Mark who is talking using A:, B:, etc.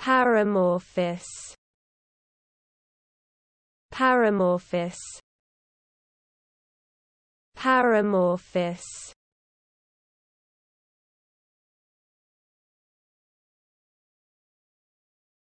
A: Paramorphous Paramorphous Paramorphous